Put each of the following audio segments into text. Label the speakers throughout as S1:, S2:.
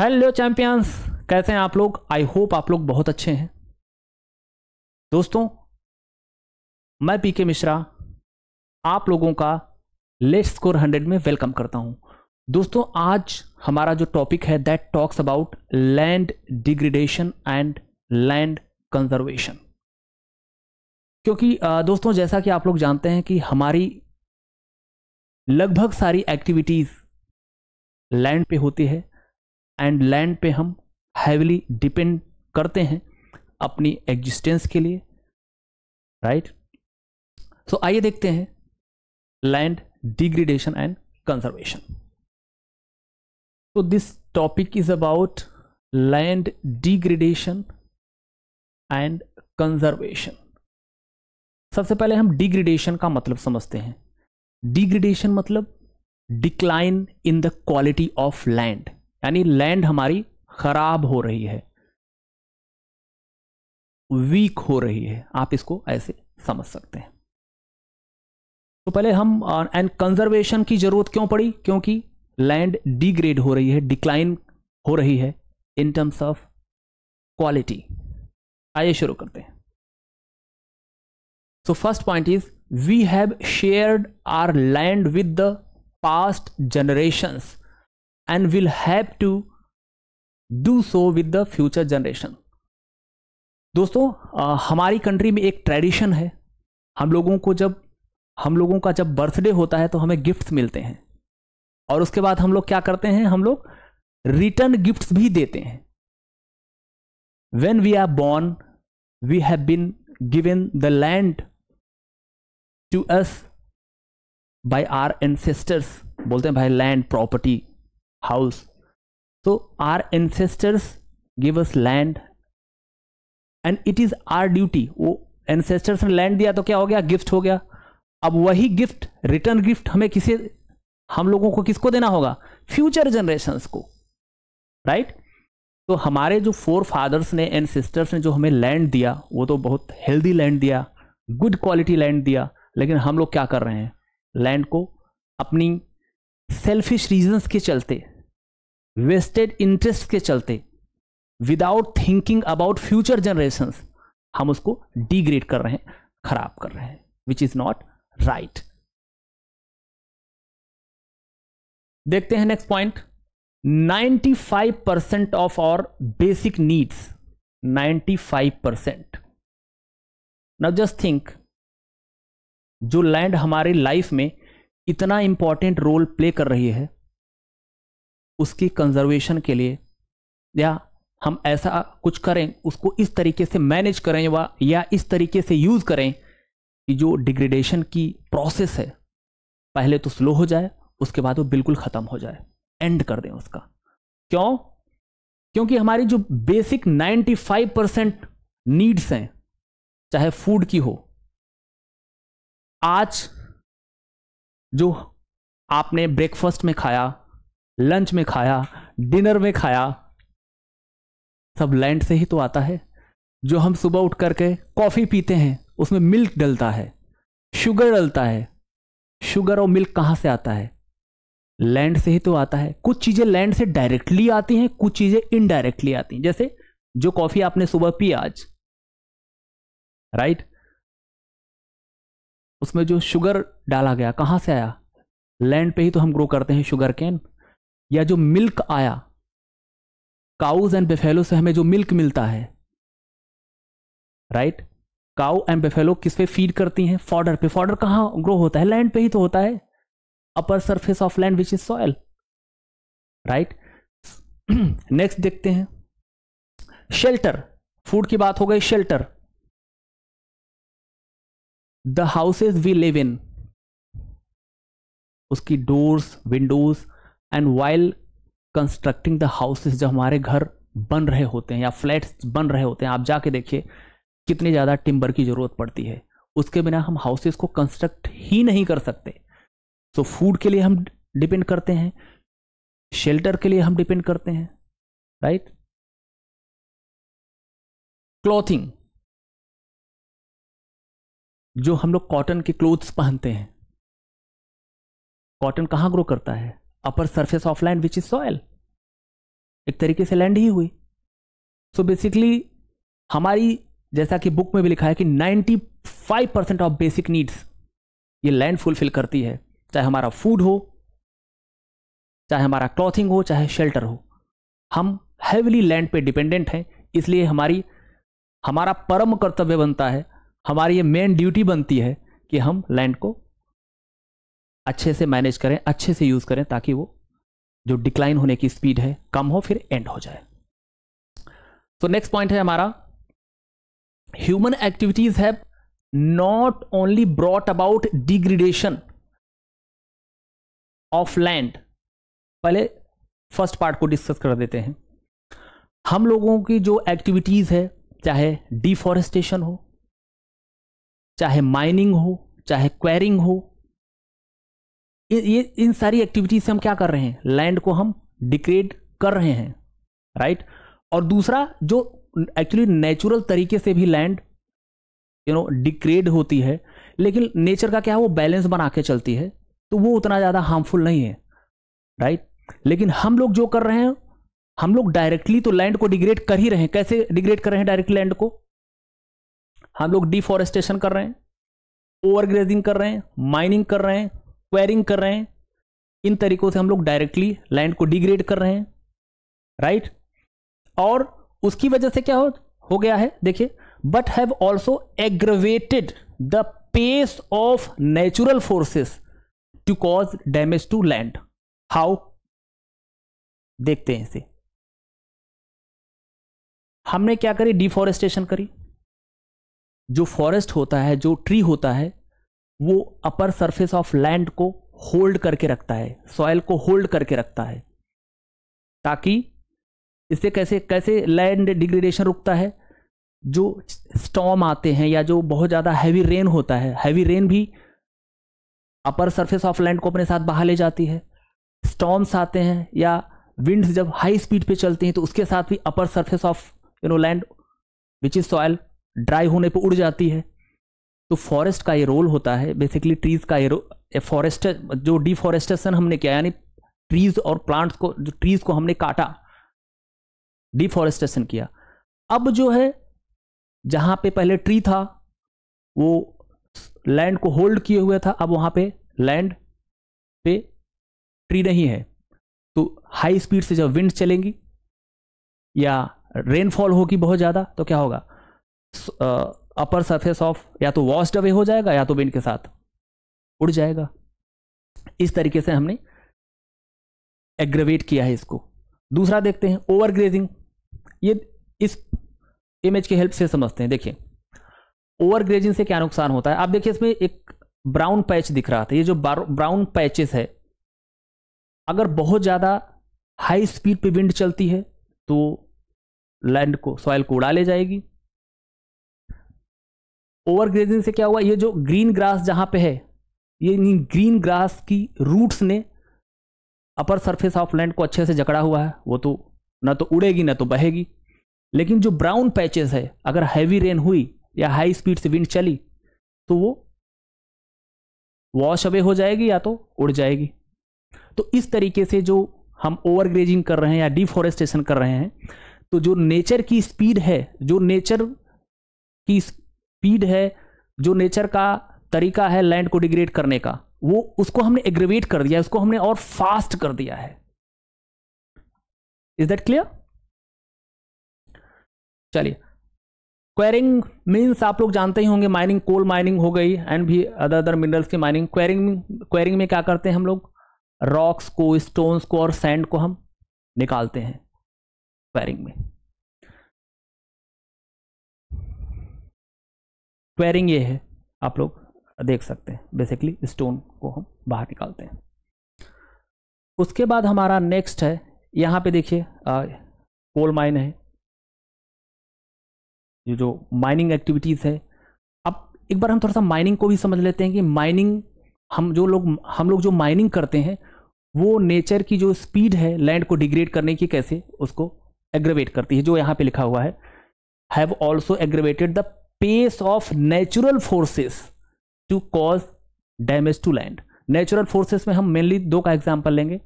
S1: Hello champions कैसे हैं आप लोग आई होप आप लोग बहुत अच्छे हैं दोस्तों मैं पीके मिश्रा आप लोगों का लेट स्कोर हंड्रेड में वेलकम करता हूं दोस्तों आज हमारा जो टॉपिक है that talks about land degradation and land conservation क्योंकि दोस्तों जैसा कि आप लोग जानते हैं कि हमारी लगभग सारी एक्टिविटीज़ लैंड पे होती है एंड लैंड पे हम हैविली डिपेंड करते हैं अपनी एग्जिस्टेंस के लिए राइट सो आइए देखते हैं लैंड डिग्रेडेशन एंड कंजर्वेशन तो this topic is about land degradation and conservation सबसे पहले हम डिग्रेडेशन का मतलब समझते हैं डिग्रेडेशन मतलब decline in the quality of land यानी लैंड हमारी खराब हो रही है वीक हो रही है आप इसको ऐसे समझ सकते हैं तो पहले हम एंड uh, कंजर्वेशन की जरूरत क्यों पड़ी क्योंकि लैंड डिग्रेड हो रही है डिक्लाइन हो रही है इन टर्म्स ऑफ क्वालिटी आइए शुरू करते हैं so first point is we have shared our land with the past generations and will have to do so with the future generation दोस्तों आ, हमारी कंट्री में एक ट्रेडिशन है हम लोगों को जब हम लोगों का जब बर्थडे होता है तो हमें गिफ्ट्स मिलते हैं और उसके बाद हम लोग क्या करते हैं हम लोग रिटर्न गिफ्ट्स भी देते हैं when we are born we have been given the land to us by our ancestors बोलते हैं भाई land property house. So our ancestors give us land and it is our duty वो ancestors ने land दिया तो क्या हो गया गिफ्ट हो गया अब वही गिफ्ट रिटर्न गिफ्ट हमें kise हम लोगों को किसको देना होगा future generations ko right right? तो हमारे जो फोर फादर्स ने एंड सिस्टर्स ने जो हमें लैंड दिया वो तो बहुत हेल्दी लैंड दिया गुड क्वालिटी लैंड दिया लेकिन हम लोग क्या कर रहे हैं लैंड को अपनी सेल्फिश रीजंस के चलते वेस्टेड इंटरेस्ट के चलते without thinking about future generation हम उसको डिग्रेड कर रहे हैं खराब कर रहे हैं विच इज नॉट राइट देखते हैं next point 95 percent of our basic needs ninety five percent now just think जो लैंड हमारे लाइफ में इतना इंपॉर्टेंट रोल प्ले कर रही है उसकी कंजर्वेशन के लिए या हम ऐसा कुछ करें उसको इस तरीके से मैनेज करें वा या इस तरीके से यूज़ करें कि जो डिग्रेडेशन की प्रोसेस है पहले तो स्लो हो जाए उसके बाद वो बिल्कुल ख़त्म हो जाए एंड कर दें उसका क्यों क्योंकि हमारी जो बेसिक 95 परसेंट नीड्स हैं चाहे फूड की हो आज जो आपने ब्रेकफास्ट में खाया लंच में खाया डिनर में खाया सब लैंड से ही तो आता है जो हम सुबह उठ करके कॉफ़ी पीते हैं उसमें मिल्क डलता है शुगर डलता है शुगर और मिल्क कहाँ से आता है लैंड से ही तो आता है कुछ चीज़ें लैंड से डायरेक्टली आती हैं कुछ चीज़ें इनडायरेक्टली आती हैं जैसे जो कॉफ़ी आपने सुबह पी आज राइट उसमें जो शुगर डाला गया कहाँ से आया लैंड पे ही तो हम ग्रो करते हैं शुगर कैन या जो मिल्क आया काउज एंड बेफेलो से हमें जो मिल्क मिलता है राइट काउ एंड बेफेलो किस पे फीड करती हैं फॉर्डर पे फॉर्डर कहां ग्रो होता है लैंड पे ही तो होता है upper surface of land which is soil right next देखते हैं शेल्टर फूड की बात हो गई shelter the houses we live in उसकी doors windows and while constructing the houses जो हमारे घर बन रहे होते हैं या फ्लैट्स बन रहे होते हैं आप जाके देखिए कितनी ज़्यादा टिम्बर की ज़रूरत पड़ती है उसके बिना हम हाउसेस को कंस्ट्रक्ट ही नहीं कर सकते सो so, फूड के लिए हम डिपेंड करते हैं शेल्टर के लिए हम डिपेंड करते हैं राइट क्लॉथिंग जो हम लोग कॉटन के क्लोथ्स पहनते हैं कॉटन कहाँ ग्रो करता है upper surface of land which is soil एक तरीके से लैंड ही हुई सो so बेसिकली हमारी जैसा कि बुक में भी लिखा है कि 95 परसेंट ऑफ बेसिक नीड्स ये लैंड फुलफिल करती है चाहे हमारा फूड हो चाहे हमारा क्लॉथिंग हो चाहे शेल्टर हो हम हैवली लैंड पे डिपेंडेंट हैं इसलिए हमारी हमारा परम कर्तव्य बनता है हमारी ये मेन ड्यूटी बनती है कि हम लैंड को अच्छे से मैनेज करें अच्छे से यूज़ करें ताकि वो जो डिक्लाइन होने की स्पीड है कम हो फिर एंड हो जाए तो नेक्स्ट पॉइंट है हमारा human activities have not only brought about degradation of land पहले फर्स्ट पार्ट को डिस्कस कर देते हैं हम लोगों की जो एक्टिविटीज़ है चाहे डिफॉरेस्टेशन हो चाहे माइनिंग हो चाहे क्वेरिंग हो ये इन सारी एक्टिविटीज से हम क्या कर रहे हैं लैंड को हम डिक्रेड कर रहे हैं राइट और दूसरा जो एक्चुअली नेचुरल तरीके से भी लैंड यू नो डिक्रेड होती है लेकिन नेचर का क्या है वो बैलेंस बना के चलती है तो वो उतना ज़्यादा हार्मफुल नहीं है राइट लेकिन हम लोग जो कर रहे हैं हम लोग डायरेक्टली तो लैंड को डिग्रेड कर ही रहे हैं कैसे डिग्रेड कर रहे हैं डायरेक्टली लैंड को हम लोग डिफॉरेस्टेशन कर रहे हैं ओवरग्रेजिंग कर रहे हैं माइनिंग कर रहे हैं क्वेरिंग कर रहे हैं इन तरीकों से हम लोग डायरेक्टली लैंड को डिग्रेड कर रहे हैं राइट और उसकी वजह से क्या हो हो गया है देखिए but have also aggravated the pace of natural forces to cause damage to land how देखते हैं इसे हमने क्या करी डिफॉरेस्टेशन करी जो फॉरेस्ट होता है जो ट्री होता है वो अपर सरफेस ऑफ लैंड को होल्ड करके रखता है सॉयल को होल्ड करके रखता है ताकि इससे कैसे कैसे लैंड डिग्रेडेशन रुकता है जो स्टॉम आते हैं या जो बहुत ज़्यादा हैवी रेन होता है हैवी रेन भी अपर सरफेस ऑफ लैंड को अपने साथ बहा ले जाती है स्टॉम्स आते हैं या विंड्स जब हाई स्पीड पे चलते हैं तो उसके साथ भी upper surface of you know land which is soil dry होने पे उड़ जाती है तो फॉरेस्ट का ये रोल होता है बेसिकली ट्रीज का ये फॉरेस्ट जो डिफॉरेस्टेशन हमने किया यानी ट्रीज और प्लांट्स को जो ट्रीज को हमने काटा डिफॉरेस्टेशन किया अब जो है जहां पे पहले ट्री था वो लैंड को होल्ड किए हुए था अब वहां पे लैंड पे ट्री नहीं है तो हाई स्पीड से जब विंड चलेंगी या रेनफॉल होगी बहुत ज़्यादा तो क्या होगा अपर सरफेस ऑफ या तो वॉश्ड अवे हो जाएगा या तो विंड के साथ उड़ जाएगा इस तरीके से हमने एग्रेवेट किया है इसको दूसरा देखते हैं ओवर ग्रेजिंग ये इस इमेज की हेल्प से समझते हैं देखिए ओवर ग्रेजिंग से क्या नुकसान होता है आप देखिए इसमें एक ब्राउन पैच दिख रहा था ये जो ब्राउन पैचेस है अगर बहुत ज़्यादा हाई स्पीड पे विंड चलती है तो लैंड को सॉइल को उड़ा ले जाएगी ओवरग्रेजिंग से क्या हुआ ये जो ग्रीन ग्रास जहाँ पे है ये ग्रीन ग्रास की रूट्स ने अपर सरफेस ऑफ लैंड को अच्छे से जकड़ा हुआ है वो तो ना तो उड़ेगी ना तो बहेगी लेकिन जो ब्राउन पैचेस है अगर हैवी रेन हुई या हाई स्पीड से विंड चली तो वो वॉश अवे हो जाएगी या तो उड़ जाएगी तो इस तरीके से जो हम ओवरग्रेजिंग कर रहे हैं या डिफॉरेस्टेशन कर रहे हैं तो जो नेचर की स्पीड है जो नेचर की स्पीड है जो नेचर का तरीका है लैंड को डिग्रेड करने का वो उसको हमने एग्रेवेट कर दिया उसको हमने और फास्ट कर दिया है इज दैट क्लियर चलिए क्वेरिंग मीन्स आप लोग जानते ही होंगे माइनिंग कोल माइनिंग हो गई एंड भी अदर अदर मिनरल्स की माइनिंग क्वेरिंग क्वेरिंग में क्या करते हैं हम लोग रॉक्स को स्टोन्स को और सैंड को हम निकालते हैं क्वेरिंग में क्वेरिंग ये है आप लोग देख सकते हैं बेसिकली स्टोन को हम बाहर निकालते हैं उसके बाद हमारा नेक्स्ट है यहाँ पे देखिए कोल माइन है ये जो माइनिंग एक्टिविटीज़ है अब एक बार हम थोड़ा सा माइनिंग को भी समझ लेते हैं कि माइनिंग हम जो लोग हम लोग जो माइनिंग करते हैं वो नेचर की जो स्पीड है लैंड को डिग्रेड करने की कैसे उसको एग्रेवेट करती है जो यहाँ पे लिखा हुआ है have also aggravated the pace of natural forces to cause damage to land natural forces में हम मेनली दो का एग्जाम्पल लेंगे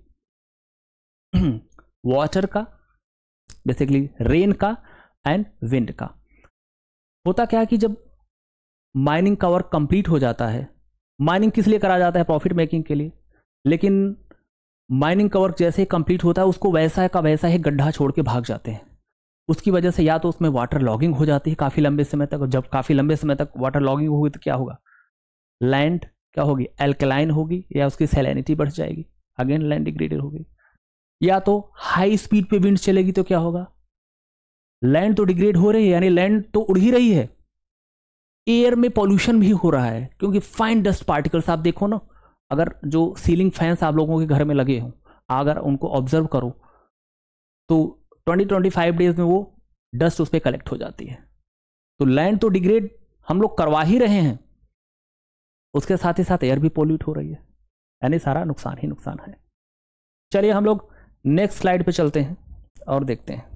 S1: वाटर का बेसिकली रेन का एंड विंड का होता क्या है कि जब माइनिंग का वर्क कंप्लीट हो जाता है माइनिंग किस लिए करा जाता है प्रॉफिट मेकिंग के लिए लेकिन माइनिंग का वर्क जैसे ही कंप्लीट होता है उसको वैसा का वैसा ही गड्ढा छोड़ के भाग जाते हैं उसकी वजह से या तो उसमें वाटर लॉगिंग हो जाती है काफ़ी लंबे समय तक और जब काफ़ी लंबे समय तक वाटर लॉगिंग होगी तो क्या होगा लैंड क्या होगी एल्कलाइन होगी या उसकी सेलेनिटी बढ़ जाएगी अगेन लैंड डिग्रेडेड होगी या तो हाई स्पीड पे विंड चलेगी तो क्या होगा लैंड तो डिग्रेड हो रही है यानी लैंड तो उड़ ही रही है एयर में पॉल्यूशन भी हो रहा है क्योंकि फाइन डस्ट पार्टिकल्स आप देखो ना अगर जो सीलिंग फैंस आप लोगों के घर में लगे हों अगर उनको ऑब्जर्व करो तो ट्वेंटी ट्वेंटी फाइव डेज में वो डस्ट उस पर कलेक्ट हो जाती है तो लैंड तो डिग्रेड हम लोग करवा ही रहे हैं उसके साथ ही साथ एयर भी पोल्यूट हो रही है यानी सारा नुकसान ही नुकसान है चलिए हम लोग नेक्स्ट स्लाइड पे चलते हैं और देखते हैं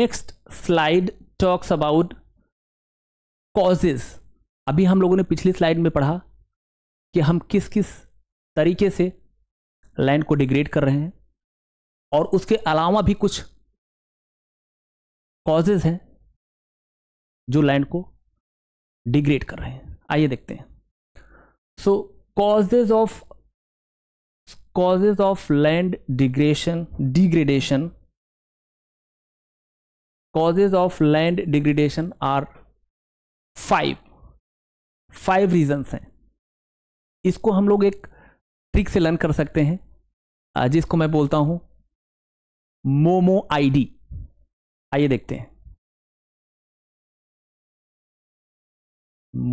S1: next slide talks about causes अभी हम लोगों ने पिछली स्लाइड में पढ़ा कि हम किस किस तरीके से लैंड को डिग्रेड कर रहे हैं और उसके अलावा भी कुछ कॉजेज हैं जो लैंड को डिग्रेड कर रहे हैं आइए देखते हैं so causes of causes of land degradation degradation causes of land degradation are five five reasons हैं इसको हम लोग एक ट्रिक से लर्न कर सकते हैं जिसको मैं बोलता हूं मोमो आईडी आइए देखते हैं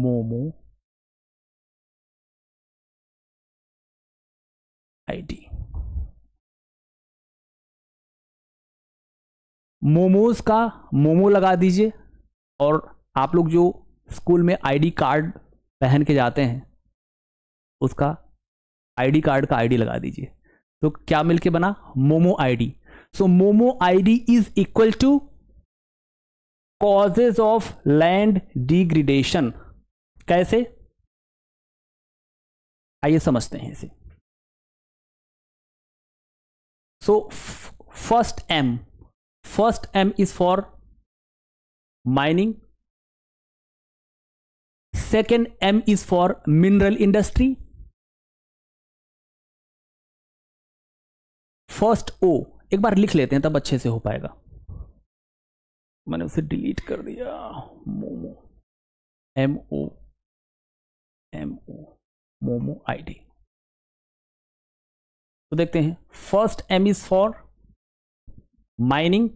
S1: मोमो आईडी मोमोज का मोमो लगा दीजिए और आप लोग जो स्कूल में आईडी कार्ड पहन के जाते हैं उसका आईडी कार्ड का आईडी लगा दीजिए तो क्या मिलके बना momo ID so momo ID is equal to causes of land degradation कैसे आइए समझते हैं इसे so first M first M is for mining second M is for mineral industry first O एक बार लिख लेते हैं तब अच्छे से हो पाएगा मैंने उसे डिलीट कर दिया momo M O M O momo ID तो देखते हैं first M is for mining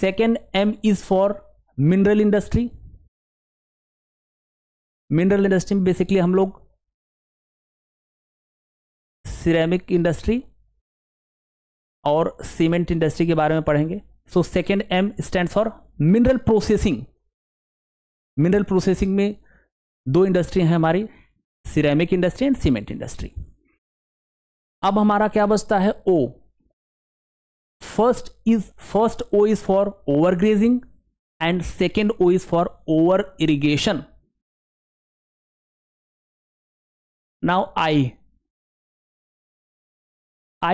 S1: second M is for mineral industry mineral industry में बेसिकली हम लोग सिरेमिक इंडस्ट्री और सीमेंट इंडस्ट्री के बारे में पढ़ेंगे so second M stand for mineral processing mineral processing में दो इंडस्ट्री हैं हमारी ceramic industry and cement industry अब हमारा क्या बचता है O first is first O is for overgrazing and second O is for over irrigation now i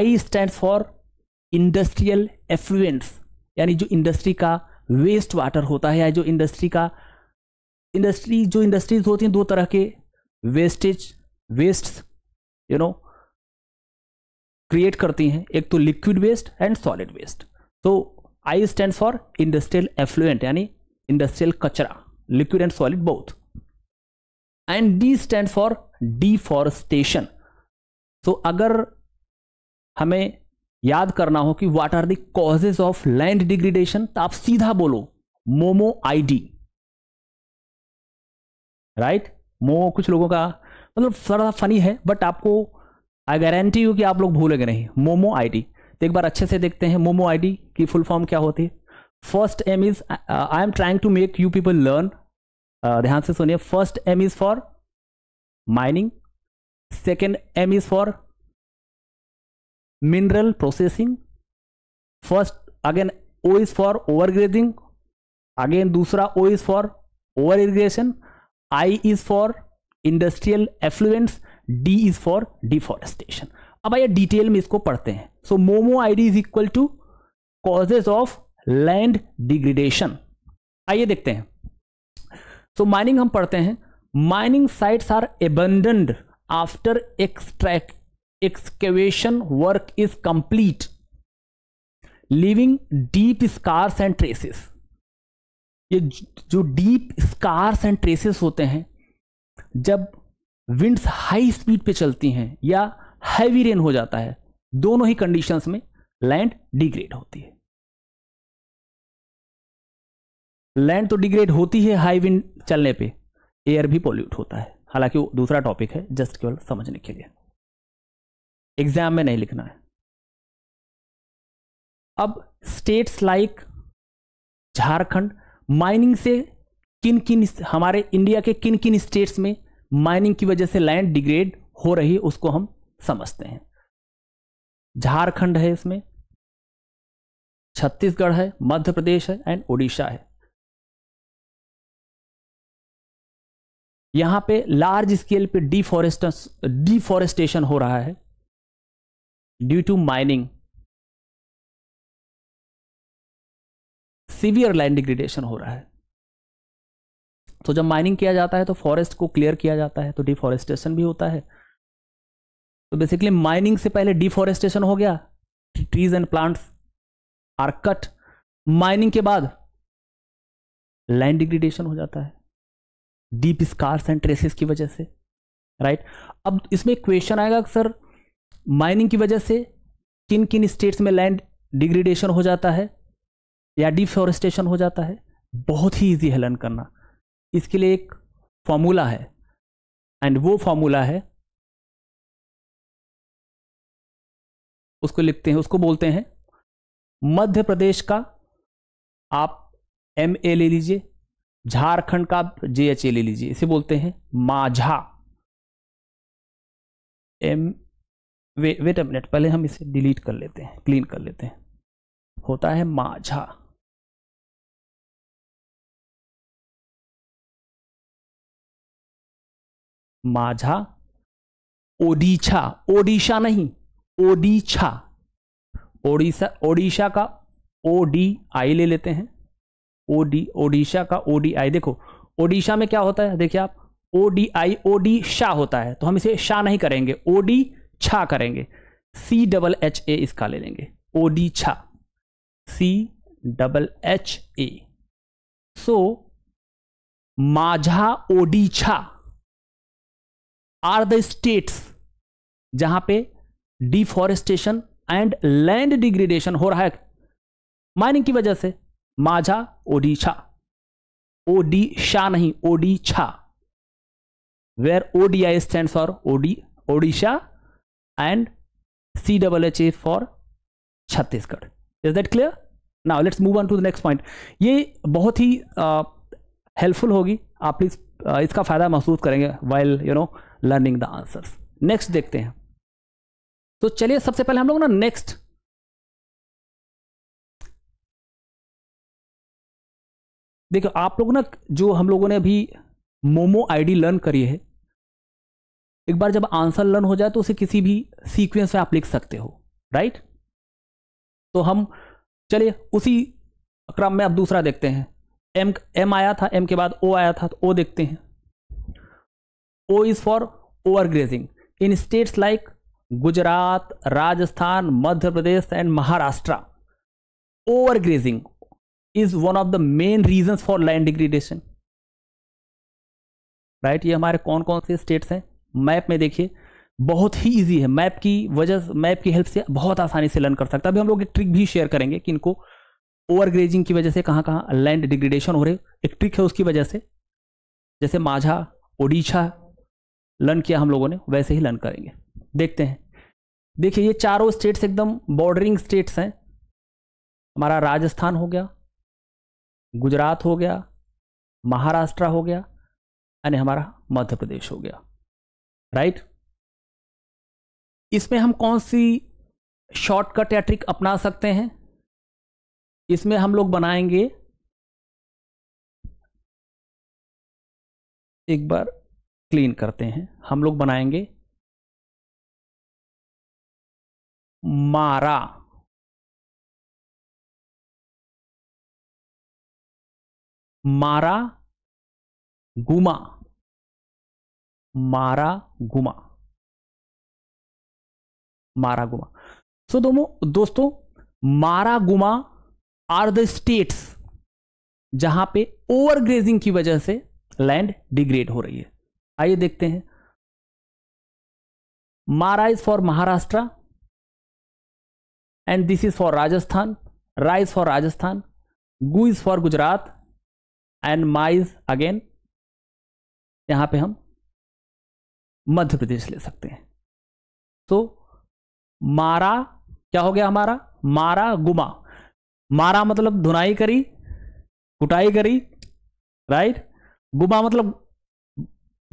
S1: i stands for industrial effluents यानी जो इंडस्ट्री का वेस्ट वाटर होता है या जो इंडस्ट्री का इंडस्ट्री जो इंडस्ट्रीज होती हैं दो तरह के wastage waste you know create करती हैं एक तो liquid waste and solid waste तो I stand for industrial effluent यानी इंडस्ट्रियल कचरा liquid and solid both and D stand for deforestation तो अगर हमें याद करना हो कि what are the causes of land degradation तो आप सीधा बोलो मोमो आईडी राइट मोमो कुछ लोगों का मतलब थोड़ा सा फनी है बट आपको आई गारंटी यू कि आप लोग भूलेंगे नहीं मोमो आईडी तो एक बार अच्छे से देखते हैं मोमो आईडी की फुल फॉर्म क्या होती है first M is I am trying to make you people learn ध्यान से सुनिए first M is for mining second M is for mineral processing first again O is for overgrazing again दूसरा O is for over irrigation I is for industrial effluents D is for deforestation अब आइए detail में इसको पढ़ते हैं so momo I D is equal to causes of land degradation आइए देखते हैं सो so, माइनिंग हम पढ़ते हैं mining sites are abandoned after extract excavation work is complete living deep scars and traces ये जो डीप स्कार्स एंड ट्रेसेस होते हैं जब विंड्स हाई स्पीड पे चलती हैं या हैवी रेन हो जाता है दोनों ही कंडीशंस में लैंड डिग्रेड होती है लैंड तो डिग्रेड होती है हाई विंड चलने पे एयर भी पोल्यूट होता है हालांकि वो दूसरा टॉपिक है जस्ट केवल समझने के लिए एग्जाम में नहीं लिखना है अब स्टेट्स लाइक झारखंड माइनिंग से किन किन हमारे इंडिया के किन किन स्टेट्स में माइनिंग की वजह से लैंड डिग्रेड हो रही है उसको हम समझते हैं झारखंड है इसमें छत्तीसगढ़ है मध्य प्रदेश है एंड ओडिशा है यहां पे लार्ज स्केल पे डिफोरेस्ट डिफॉरेस्टेशन हो रहा है due to mining severe land degradation हो रहा है तो जब माइनिंग किया जाता है तो फॉरेस्ट को क्लियर किया जाता है तो डिफॉरेस्टेशन भी होता है तो बेसिकली माइनिंग से पहले डिफॉरेस्टेशन हो गया trees and plants are cut mining के बाद लैंड डिग्रेडेशन हो जाता है डीप स्कार्स एंड ट्रेसेस की वजह से राइट अब इसमें क्वेश्चन आएगा सर माइनिंग की वजह से किन किन स्टेट्स में लैंड डिग्रेडेशन हो जाता है या डिफॉरेस्टेशन हो जाता है बहुत ही इजी है लर्न करना इसके लिए एक फॉर्मूला है एंड वो फॉर्मूला है उसको लिखते हैं उसको बोलते हैं मध्य प्रदेश का आप एम ए ले लीजिए झारखंड का जे ले लीजिए इसे बोलते हैं माझा एम वे वेट अ मिनट पहले हम इसे डिलीट कर लेते हैं क्लीन कर लेते हैं होता है माझा माझा ओडिशा ओडिशा नहीं ओडिशा ओडिशा ओडिशा का ओ डी आई ले लेते हैं ओडी ओडिशा का ओडीआई देखो ओडिशा में क्या होता है देखिए आप ओडीआई ओडी शाह होता है तो हम इसे शाह नहीं करेंगे ओडी छा करेंगे सी डबल एच ए इसका ले लेंगे ओडी छा सी डबल एच ए सो माझा छा आर द स्टेट्स जहां पे डिफॉरेस्टेशन एंड लैंड डिग्रेडेशन हो रहा है माइनिंग की वजह से माझा ओडिशा ओडिशा नहीं Odisha where ODI stand for OD Odisha and C double H A for Chhattisgarh is that clear now let's move on to the next point ये बहुत ही हेल्पफुल uh, होगी आप प्लीज uh, इसका फ़ायदा महसूस करेंगे while you know learning the answers next देखते हैं तो चलिए सबसे पहले हम लोग ना नेक्स्ट देखो आप लोग ना जो हम लोगों ने अभी मोमो आईडी लर्न करी है एक बार जब आंसर लर्न हो जाए तो उसे किसी भी सीक्वेंस में आप लिख सकते हो राइट तो हम चलिए उसी क्रम में अब दूसरा देखते हैं एम एम आया था एम के बाद ओ आया था तो ओ देखते हैं O is for overgrazing in states like Gujarat Rajasthan Madhya Pradesh and Maharashtra overgrazing is one of the main reason for land degradation right ये हमारे कौन कौन से स्टेट्स हैं मैप में देखिए बहुत ही इजी है मैप की वजह मैप की हेल्प से बहुत आसानी से लर्न कर सकता है अभी हम लोग एक ट्रिक भी शेयर करेंगे कि इनको ओवरग्रेजिंग की वजह से कहाँ कहाँ लैंड डिग्रेडेशन हो रहे एक ट्रिक है उसकी वजह से जैसे माझा ओडिशा लर्न किया हम लोगों ने वैसे ही लर्न करेंगे देखते हैं देखिए ये चारों स्टेट्स एकदम बॉर्डरिंग स्टेट्स हैं हमारा राजस्थान हो गया गुजरात हो गया महाराष्ट्र हो गया यानी हमारा मध्य प्रदेश हो गया राइट इसमें हम कौन सी शॉर्टकट या ट्रिक अपना सकते हैं इसमें हम लोग बनाएंगे एक बार क्लीन करते हैं हम लोग बनाएंगे मारा मारा गुमा मारा गुमा मारा गुमा सो so, दोस्तों मारा गुमा आर द स्टेट्स जहां पे ओवर ग्रेजिंग की वजह से लैंड डिग्रेड हो रही है आइए देखते हैं मारा is for Maharashtra and this is for Rajasthan rise for Rajasthan गु इज फॉर गुजरात एंड माइज अगेन यहां पे हम मध्य प्रदेश ले सकते हैं तो मारा क्या हो गया हमारा मारा गुमा मारा मतलब धुनाई करी कुटाई करी राइट गुमा मतलब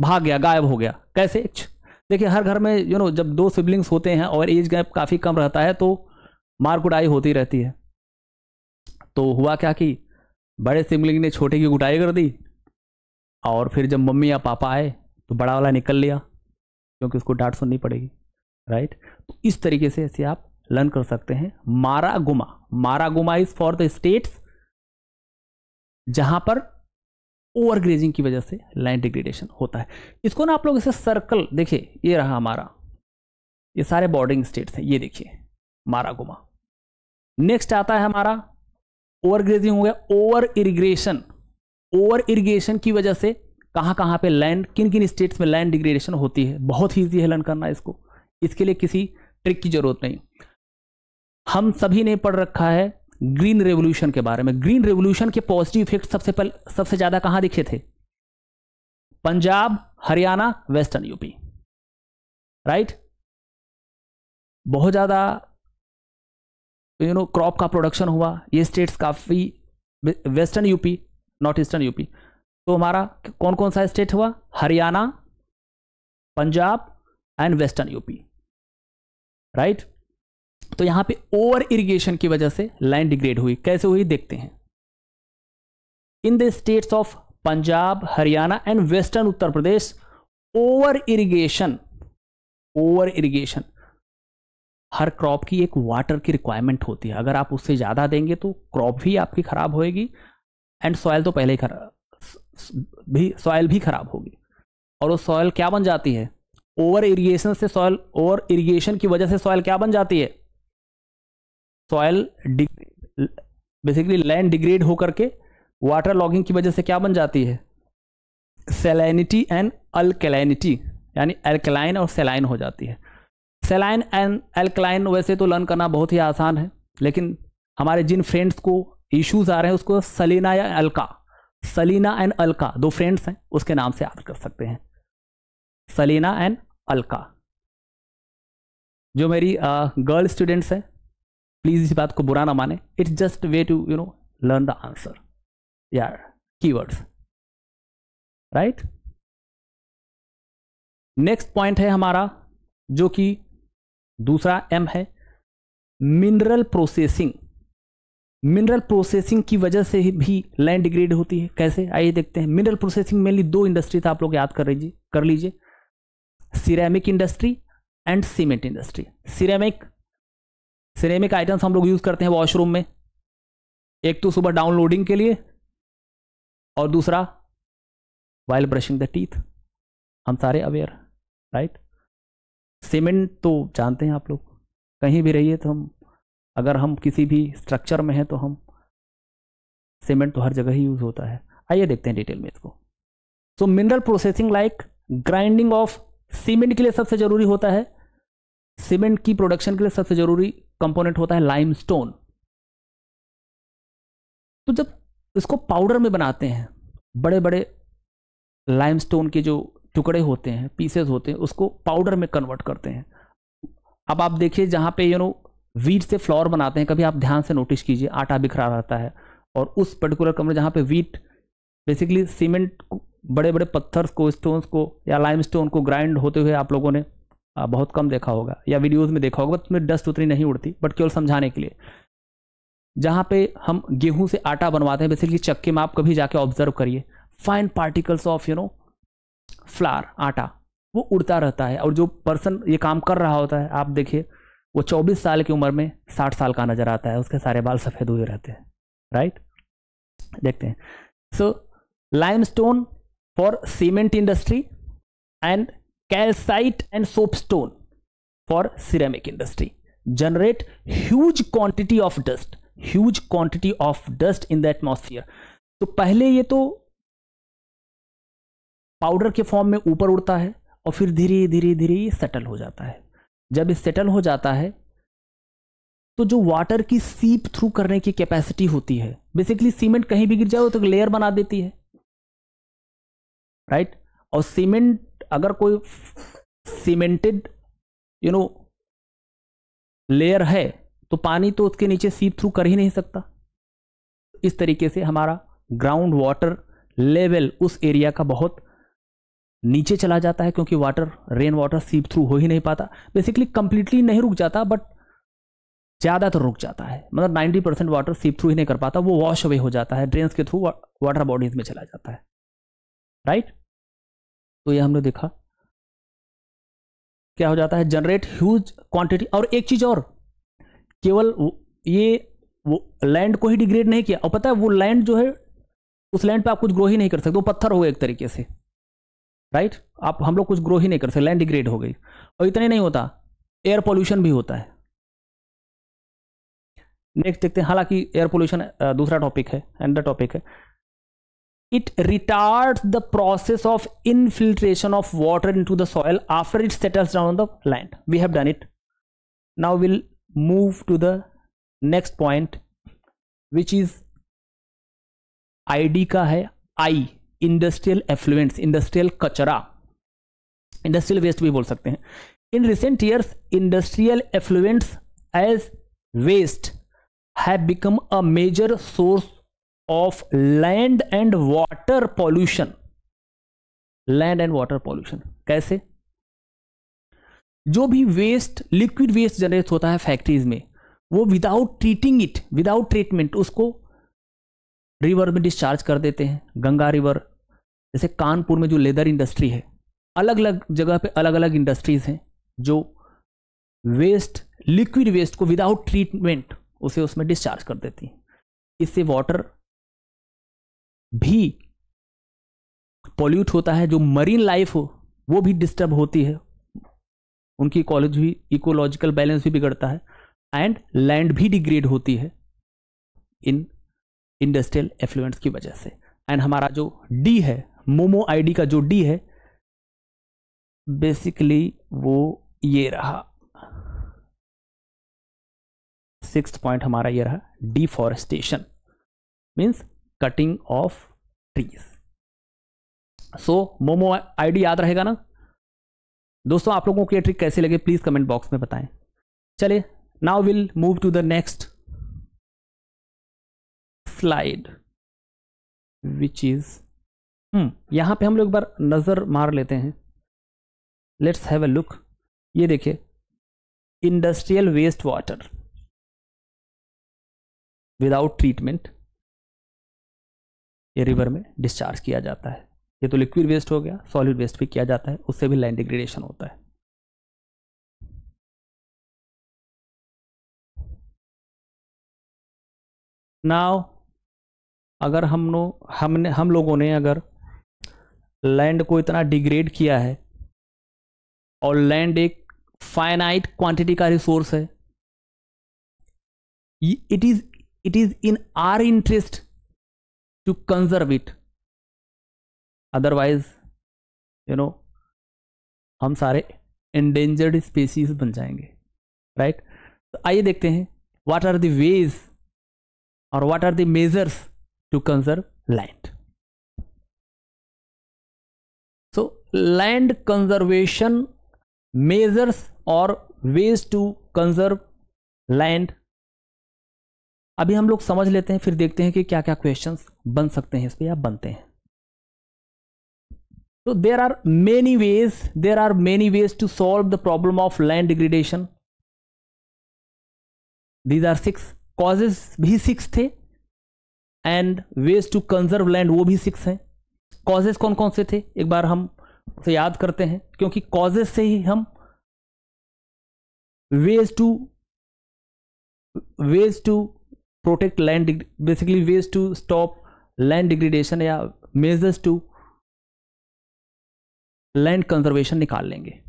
S1: भाग गया गायब हो गया कैसे देखिए हर घर में यू नो जब दो सिबलिंग्स होते हैं और एज गैप काफ़ी कम रहता है तो मार कुटाई होती रहती है तो हुआ क्या कि बड़े सिबलिंग ने छोटे की गुटाई कर दी और फिर जब मम्मी या पापा आए तो बड़ा वाला निकल लिया क्योंकि उसको डांट सुननी पड़ेगी राइट तो इस तरीके से ऐसे आप लर्न कर सकते हैं मारा गुमा मारा गुमा इज फॉर द स्टेट्स जहां पर ओवर ग्रेजिंग की वजह से लैंड डिग्रेडेशन होता है इसको ना आप लोग इसे सर्कल देखिए ये रहा हमारा ये सारे बॉर्डरिंग स्टेट्स हैं ये देखिए मारा गुमा नेक्स्ट आता है हमारा ओवरग्रेजिंग हो गया ओवर इरीग्रेशन ओवर इरीगेशन की वजह से कहाँ कहाँ पे लैंड किन किन स्टेट्स में लैंड डिग्रेडेशन होती है बहुत ईजी है लर्न करना इसको इसके लिए किसी ट्रिक की जरूरत नहीं हम सभी ने पढ़ रखा है ग्रीन रेवोल्यूशन के बारे में ग्रीन रेवोल्यूशन के पॉजिटिव इफेक्ट सबसे पहले सबसे ज़्यादा कहाँ दिखे थे Punjab Haryana western UP right बहुत ज़्यादा यू नो क्रॉप का प्रोडक्शन हुआ ये स्टेट्स काफ़ी western UP north eastern UP तो हमारा कौन कौन सा स्टेट हुआ Haryana Punjab and western UP right तो यहां पे ओवर इरिगेशन की वजह से लैंड डिग्रेड हुई कैसे हुई देखते हैं in the states of Punjab Haryana and western Uttar Pradesh over irrigation over irrigation हर क्रॉप की एक वाटर की रिक्वायरमेंट होती है अगर आप उससे ज़्यादा देंगे तो क्रॉप भी आपकी ख़राब होएगी एंड सॉयल तो पहले ही खराब भी सॉयल भी ख़राब होगी और वो सॉयल क्या बन जाती है ओवर इरीगेशन से सॉयल ओवर इरीगेशन की वजह से सॉयल क्या बन जाती है सॉयल बेसिकली लैंड डिग्रेड होकर के वाटर लॉगिंग की वजह से क्या बन जाती है सेलैनिटी एंड अल्कलैनिटी यानी अल्कलाइन और सेलाइन हो जाती है सेलाइन एंड एल्कलाइन वैसे तो लर्न करना बहुत ही आसान है लेकिन हमारे जिन फ्रेंड्स को इश्यूज आ रहे हैं उसको सलीना या अलका सलीना एंड अलका दो फ्रेंड्स हैं उसके नाम से याद कर सकते हैं सलीना एंड अलका जो मेरी गर्ल स्टूडेंट्स हैं प्लीज़ इस बात को बुरा ना माने it's just way to you know learn the answer यार कीवर्ड्स राइट नेक्स्ट पॉइंट है हमारा जो कि दूसरा एम है मिनरल प्रोसेसिंग मिनरल प्रोसेसिंग की वजह से भी लैंड डिग्रेड होती है कैसे आइए देखते हैं मिनरल प्रोसेसिंग मेनली दो इंडस्ट्रीज आप लोग याद कर लीजिए कर लीजिए ceramic industry and cement industry ceramic ceramic items हम लोग यूज़ करते हैं वॉशरूम में एक तो सुबह डाउनलोडिंग के लिए और दूसरा वाइल ब्रशिंग द टीथ हम सारे अवेयर राइट सीमेंट तो जानते हैं आप लोग कहीं भी रहिए तो हम अगर हम किसी भी स्ट्रक्चर में हैं तो हम सीमेंट तो हर जगह ही यूज़ होता है आइए देखते हैं डिटेल में इसको so mineral processing like grinding of cement के लिए सबसे ज़रूरी होता है सीमेंट की प्रोडक्शन के लिए सबसे ज़रूरी कंपोनेंट होता है लाइमस्टोन तो जब इसको पाउडर में बनाते हैं बड़े बड़े लाइमस्टोन के जो टुकड़े होते हैं पीसेस होते हैं उसको पाउडर में कन्वर्ट करते हैं अब आप देखिए जहाँ पे यू नो वीट से फ्लोर बनाते हैं कभी आप ध्यान से नोटिस कीजिए आटा बिखरा रहता है और उस पर्टिकुलर कमरे जहाँ पे वीट बेसिकली सीमेंट बड़े बड़े पत्थर को स्टोन्स को या लाइम स्टोन को ग्राइंड होते हुए आप लोगों ने बहुत कम देखा होगा या वीडियोज़ में देखा होगा उसमें डस्ट उतनी नहीं उड़ती बट केवल समझाने के लिए जहाँ पे हम गेहूं से आटा बनवाते हैं बेसिकली चक्के में आप कभी जाके ऑब्जर्व करिए fine particles of you know flour आटा वो उड़ता रहता है और जो पर्सन ये काम कर रहा होता है आप देखिए वो 24 साल की उम्र में 60 साल का नज़र आता है उसके सारे बाल सफ़ेद हुए रहते हैं राइट देखते हैं so limestone for cement industry and calcite and soapstone for ceramic industry generate huge quantity of dust huge quantity of dust in the atmosphere तो पहले ये तो पाउडर के फॉर्म में ऊपर उड़ता है और फिर धीरे धीरे धीरे ये सेटल हो जाता है जब ये सेटल हो जाता है तो जो वाटर की सीप थ्रू करने की कैपेसिटी होती है बेसिकली सीमेंट कहीं भी गिर जाए तो लेयर बना देती है राइट right? और सीमेंट अगर कोई सीमेंटेड यू नो लेयर है तो पानी तो उसके नीचे सीप थ्रू कर ही नहीं सकता इस तरीके से हमारा ग्राउंड वाटर लेवल उस एरिया का बहुत नीचे चला जाता है क्योंकि water rain water seep through हो ही नहीं पाता बेसिकली कंप्लीटली नहीं रुक जाता बट ज़्यादातर तो रुक जाता है मतलब 90 परसेंट वाटर सीप थ्रू ही नहीं कर पाता वो वॉश अवे हो जाता है ड्रेन्स के थ्रू वाटर बॉडीज में चला जाता है राइट right? तो ये हमने देखा क्या हो जाता है जनरेट ह्यूज क्वांटिटी और एक चीज़ और केवल ये वो लैंड को ही डिग्रेड नहीं किया और पता है वो लैंड जो है उस लैंड पे आप कुछ ग्रो ही नहीं कर सकते वो पत्थर हो एक तरीके से राइट आप हम लोग कुछ ग्रो ही नहीं करते लैंड डिग्रेड हो गई और इतना ही नहीं होता एयर पोल्यूशन भी होता है नेक्स्ट देखते हैं हालांकि एयर पोल्यूशन दूसरा टॉपिक है एंड टॉपिक है it retard the process of infiltration of water into the soil after it settles down on the land we have done it now will move to the next point which is I D का है I industrial effluence industrial कचरा industrial waste भी बोल सकते हैं in recent years industrial effluence as waste have become a major source of land and water pollution land and water pollution कैसे जो भी वेस्ट लिक्विड वेस्ट जनरेट होता है फैक्ट्रीज में वो without treating it without treatment उसको river में discharge कर देते हैं गंगा रिवर जैसे कानपुर में जो लेदर इंडस्ट्री है अलग अलग जगह पे अलग अलग इंडस्ट्रीज हैं जो वेस्ट लिक्विड वेस्ट को विदाउट ट्रीटमेंट उसे उसमें डिस्चार्ज कर देती है इससे वाटर भी पॉल्यूट होता है जो मरीन लाइफ हो वो भी डिस्टर्ब होती है उनकी इकोलॉजी भी इकोलॉजिकल बैलेंस भी बिगड़ता है एंड लैंड भी डिग्रेड होती है इन इंडस्ट्रियल एफ्लुएंस की वजह से एंड हमारा जो डी है मोमो आईडी का जो डी है बेसिकली वो ये रहा सिक्स पॉइंट हमारा ये रहा deforestation means cutting of trees so momo ID याद रहेगा ना दोस्तों आप लोगों को ये ट्रिक कैसे लगे प्लीज कमेंट बॉक्स में बताएं चलिए now will move to the next slide which is hmm, यहाँ पे हम लोग एक बार नज़र मार लेते हैं लेट्स हैव अ लुक ये देखिए industrial waste water without treatment ये रिवर में डिस्चार्ज किया जाता है ये तो लिक्विड वेस्ट हो गया सॉलिड वेस्ट भी किया जाता है उससे भी लैंड डिग्रेडेशन होता है नाव अगर हम हमने हम लोगों ने अगर लैंड को इतना डिग्रेड किया है और लैंड एक फाइनाइट क्वांटिटी का रिसोर्स है it is it is in our interest to conserve it otherwise you know हम सारे एंडेंजर्ड स्पीसीज बन जाएंगे राइट तो आइए देखते हैं व्हाट आर द वेज और what are the measures to conserve land so land conservation measures और वेज टू कंजर्व लैंड अभी हम लोग समझ लेते हैं फिर देखते हैं कि क्या क्या क्वेश्चंस बन सकते हैं इस पर या बनते हैं तो there are many ways there are many ways to solve the problem of land degradation these are six causes भी सिक्स थे and ways to conserve land वो भी सिक्स हैं कॉजेज कौन कौन से थे एक बार हम उसे याद करते हैं क्योंकि कॉजेज से ही हम ways to ways to protect land basically ways to stop land degradation या मेजर्स टू लैंड कंजर्वेशन निकाल लेंगे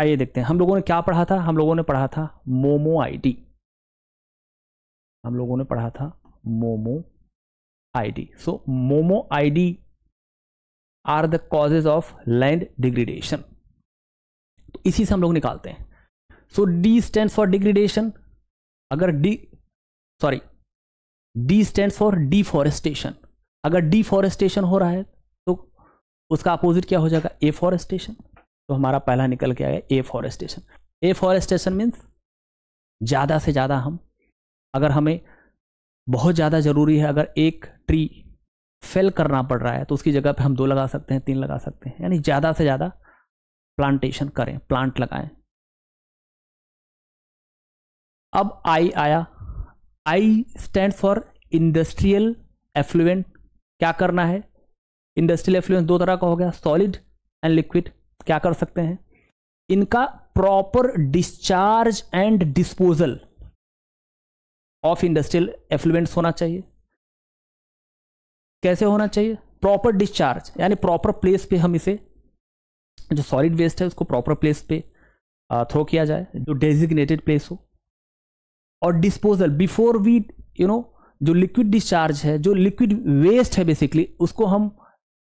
S1: आइए देखते हैं हम लोगों ने क्या पढ़ा था हम लोगों ने पढ़ा था मोमो आईडी हम लोगों ने पढ़ा था MOMO ID so momo ID are the causes of land degradation तो इसी से हम लोग निकालते हैं so D stand for degradation अगर D sorry D stand for deforestation अगर डिफॉरेस्टेशन हो रहा है तो उसका अपोजिट क्या हो जाएगा ए फॉरेस्टेशन तो हमारा पहला निकल के आया afforestation afforestation means ज़्यादा से ज़्यादा हम अगर हमें बहुत ज़्यादा ज़रूरी है अगर एक ट्री फेल करना पड़ रहा है तो उसकी जगह पे हम दो लगा सकते हैं तीन लगा सकते हैं यानी ज़्यादा से ज़्यादा प्लांटेशन करें प्लांट लगाएं अब आई आया I stand for industrial effluent क्या करना है इंडस्ट्रियल एफ्लुएंस दो तरह का हो गया सॉलिड एंड लिक्विड क्या कर सकते हैं इनका proper discharge and disposal of industrial effluents होना चाहिए कैसे होना चाहिए प्रॉपर डिस्चार्ज यानी प्रॉपर प्लेस पे हम इसे जो सॉलिड वेस्ट है उसको प्रॉपर प्लेस पे थ्रो किया जाए जो डेजिग्नेटेड प्लेस हो और disposal before we you know जो लिक्विड डिस्चार्ज है जो लिक्विड वेस्ट है बेसिकली उसको हम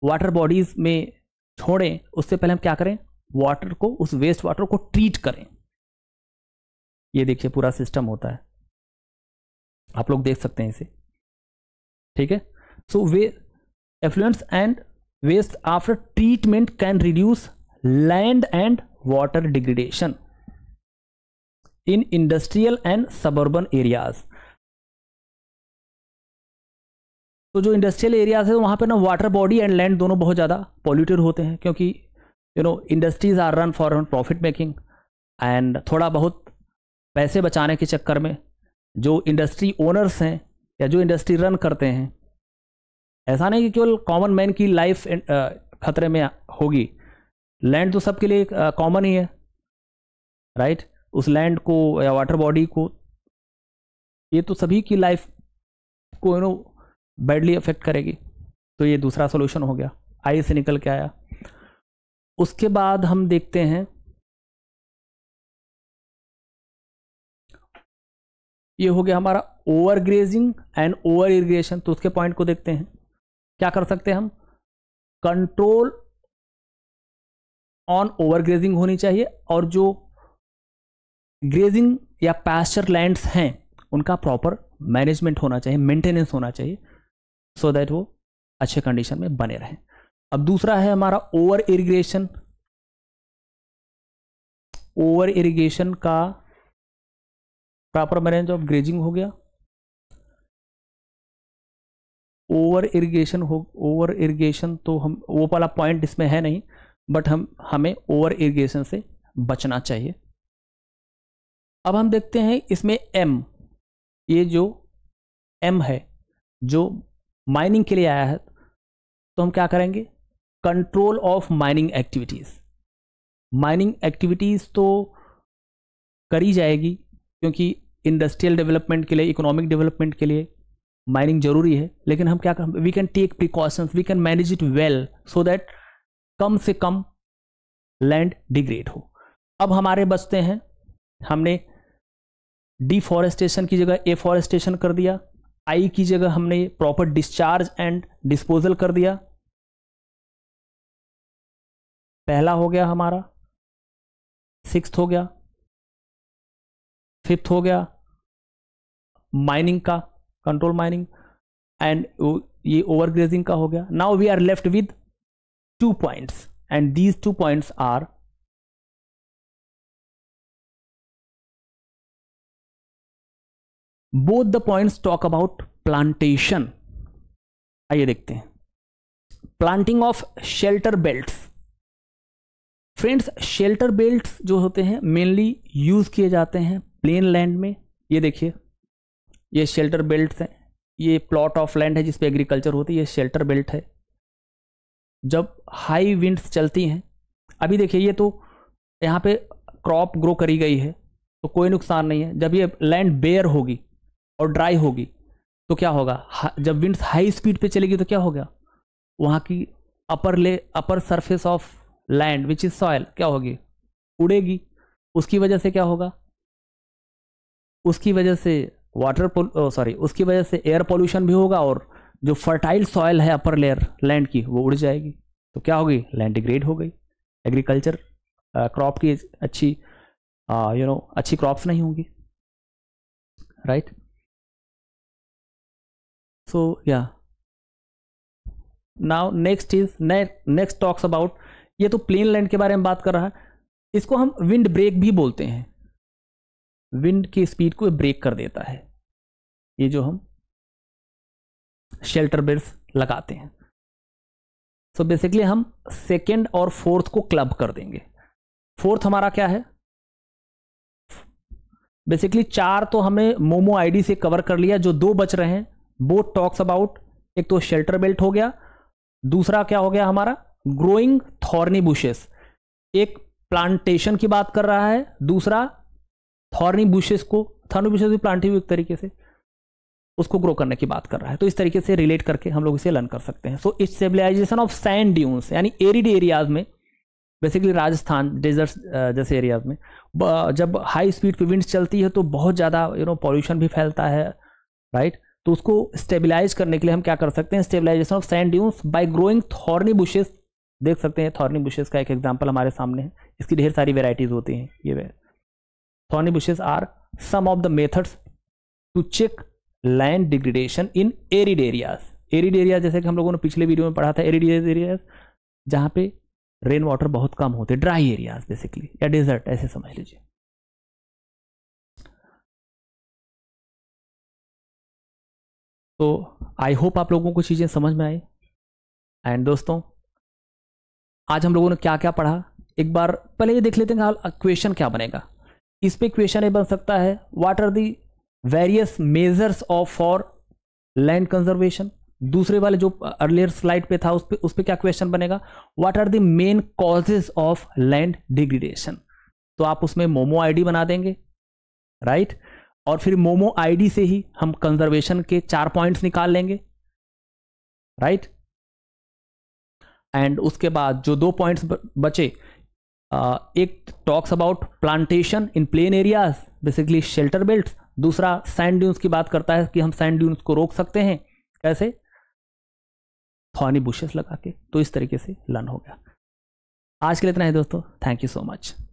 S1: वाटर बॉडीज में छोड़ें उससे पहले हम क्या करें वाटर को उस वेस्ट वाटर को ट्रीट करें ये देखिए पूरा सिस्टम होता है आप लोग देख सकते हैं इसे ठीक है वे effluence and waste after treatment can reduce land and water degradation in industrial and suburban areas तो जो इंडस्ट्रियल एरियाज है वहां पे ना वाटर बॉडी एंड लैंड दोनों बहुत ज़्यादा पॉल्यूटेड होते हैं क्योंकि you know industries are run for profit making and थोड़ा बहुत पैसे बचाने के चक्कर में जो इंडस्ट्री ओनर्स हैं या जो इंडस्ट्री रन करते हैं ऐसा नहीं कि केवल कॉमन मैन की लाइफ uh, खतरे में होगी लैंड तो सबके लिए कॉमन uh, ही है राइट उस लैंड को या वाटर बॉडी को ये तो सभी की लाइफ को यू नो बैडली अफेक्ट करेगी तो ये दूसरा सोल्यूशन हो गया आई से निकल के आया उसके बाद हम देखते हैं ये हो गया हमारा overgrazing and over irrigation तो उसके पॉइंट को देखते हैं क्या कर सकते हैं हम कंट्रोल ऑन ओवर ग्रेजिंग होनी चाहिए और जो ग्रेजिंग या पैस्चर लैंड्स हैं उनका प्रॉपर मैनेजमेंट होना चाहिए मेंटेनेंस होना चाहिए सो so दैट वो अच्छे कंडीशन में बने रहें अब दूसरा है हमारा ओवर इरिगेशन ओवर इरिगेशन का प्रॉपर मैनेज ऑफ ग्रेजिंग हो गया ओवर इरिगेशन हो ओवर इरिगेशन तो हम वो वाला पॉइंट इसमें है नहीं बट हम हमें ओवर इरिगेशन से बचना चाहिए अब हम देखते हैं इसमें एम ये जो एम है जो माइनिंग के लिए आया है तो हम क्या करेंगे control of mining activities mining activities तो करी जाएगी क्योंकि इंडस्ट्रियल डेवलपमेंट के लिए इकोनॉमिक डेवलपमेंट के लिए माइनिंग जरूरी है लेकिन हम क्या कर we can take precautions we can manage it well so that कम से कम लैंड डिग्रेड हो अब हमारे बचते हैं हमने डिफॉरेस्टेशन की जगह एफॉरेस्टेशन कर दिया आई की जगह हमने प्रॉपर डिस्चार्ज एंड डिस्पोजल कर दिया पहला हो गया हमारा सिक्स हो गया फिफ्थ हो गया माइनिंग का कंट्रोल माइनिंग एंड ये ओवरग्रेजिंग का हो गया now we are left with two points and these two points are both the points talk about plantation आइए देखते हैं planting of shelter belt friends shelter belt जो होते हैं मेनली यूज़ किए जाते हैं प्लेन लैंड में ये देखिए ये शेल्टर बेल्ट हैं ये प्लॉट ऑफ लैंड है जिसपे एग्रीकल्चर होती है ये शेल्टर बेल्ट है जब हाई विंड्स चलती हैं अभी देखिए ये तो यहाँ पे क्रॉप ग्रो करी गई है तो कोई नुकसान नहीं है जब ये लैंड बेयर होगी और ड्राई होगी तो क्या होगा जब विंड्स हाई स्पीड पे चलेगी तो क्या होगा वहाँ की अपर ले upper surface of land which is soil क्या होगी उड़ेगी उसकी वजह से क्या होगा उसकी वजह से वाटर सॉरी उसकी वजह से एयर पोल्यूशन भी होगा और जो फर्टाइल सॉयल है अपर लेयर लैंड की वो उड़ जाएगी तो क्या होगी लैंड डिग्रेड हो गई एग्रीकल्चर क्रॉप की अच्छी यू नो you know, अच्छी क्रॉप्स नहीं होंगी राइट सो या now next is next talks about ये तो प्लेन लैंड के बारे में बात कर रहा है इसको हम विंड ब्रेक भी बोलते हैं विंड की स्पीड को ब्रेक कर देता है ये जो हम शेल्टर बेड्स लगाते हैं सो so बेसिकली हम सेकेंड और फोर्थ को क्लब कर देंगे फोर्थ हमारा क्या है बेसिकली चार तो हमने मोमो आईडी से कवर कर लिया जो दो बच रहे हैं वो टॉक्स अबाउट एक तो शेल्टर बेल्ट हो गया दूसरा क्या हो गया हमारा ग्रोइंग थॉर्नी बुशेस एक प्लांटेशन की बात कर रहा है दूसरा थॉर्नी बुशेस को थॉर्नी बुशेस भी प्लांटिंग एक तरीके से उसको ग्रो करने की बात कर रहा है तो इस तरीके से रिलेट करके हम लोग इसे लर्न कर सकते हैं so it stabilization of sand dunes यानी एरिड एरियाज में बेसिकली राजस्थान डेजर्ट जैसे एरियाज में जब हाई स्पीड पे विंड्स चलती है तो बहुत ज़्यादा यू नो पॉल्यूशन भी फैलता है राइट right? तो उसको स्टेबलाइज करने के लिए हम क्या कर सकते हैं stabilization of sand dunes by growing thorny bushes देख सकते हैं थॉर्नी बुशेस का एक एग्जाम्पल हमारे सामने है इसकी ढेर सारी वेराइटीज़ होती हैं ये thorny bushes are some of the methods to check land degradation in arid areas arid area जैसे कि हम लोगों ने पिछले वीडियो में पढ़ा था एरिड एरियाज जहाँ पे रेन वाटर बहुत कम होते ड्राई एरियाज बेसिकली या डेजर्ट ऐसे समझ लीजिए तो आई होप आप लोगों को चीज़ें समझ में आई एंड दोस्तों आज हम लोगों ने क्या क्या पढ़ा एक बार पहले ये देख लेते हैं क्वेश्चन क्या बनेगा इस पे क्वेश्चन ये बन सकता है what are the various measures of for land conservation दूसरे वाले जो अर्लियर स्लाइड पे था उस पर उस पर क्या क्वेश्चन बनेगा what are the main causes of land degradation तो आप उसमें मोमो आईडी बना देंगे राइट right? और फिर मोमो आईडी से ही हम कंजर्वेशन के चार पॉइंट्स निकाल लेंगे राइट right? एंड उसके बाद जो दो पॉइंट्स बचे uh, एक talks about plantation in plain areas basically shelter belt दूसरा सैंड ड्यून्स की बात करता है कि हम सैंड ड्यून्स को रोक सकते हैं कैसे थॉनी बुशेस लगा के तो इस तरीके से लर्न हो गया आज के लिए इतना है दोस्तों थैंक यू सो मच